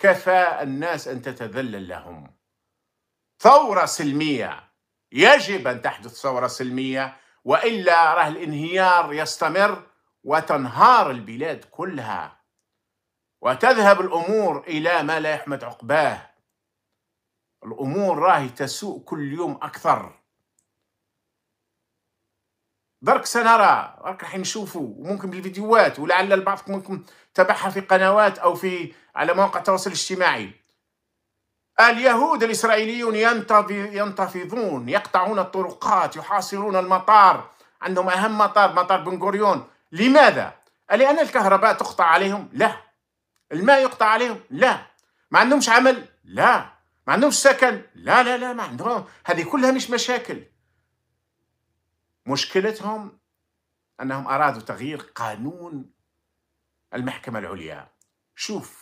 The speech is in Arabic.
كفى الناس أن تتذلل لهم ثورة سلمية يجب أن تحدث ثورة سلمية وإلا راه الانهيار يستمر وتنهار البلاد كلها وتذهب الأمور إلى ما لا يحمد عقباه الأمور راهي تسوء كل يوم أكثر درك سنرى راك راح نشوفوا وممكن بالفيديوهات ولعل البعض منكم تابعها في قنوات او في على مواقع التواصل الاجتماعي اليهود الاسرائيليون ينتفضون يقطعون الطرقات يحاصرون المطار عندهم اهم مطار مطار بن غوريون لماذا؟ لان الكهرباء تقطع عليهم؟ لا الماء يقطع عليهم؟ لا ما عندهمش عمل؟ لا ما عندهمش سكن؟ لا لا لا ما عندهم هذه كلها مش مشاكل مشكلتهم أنهم أرادوا تغيير قانون المحكمة العليا شوف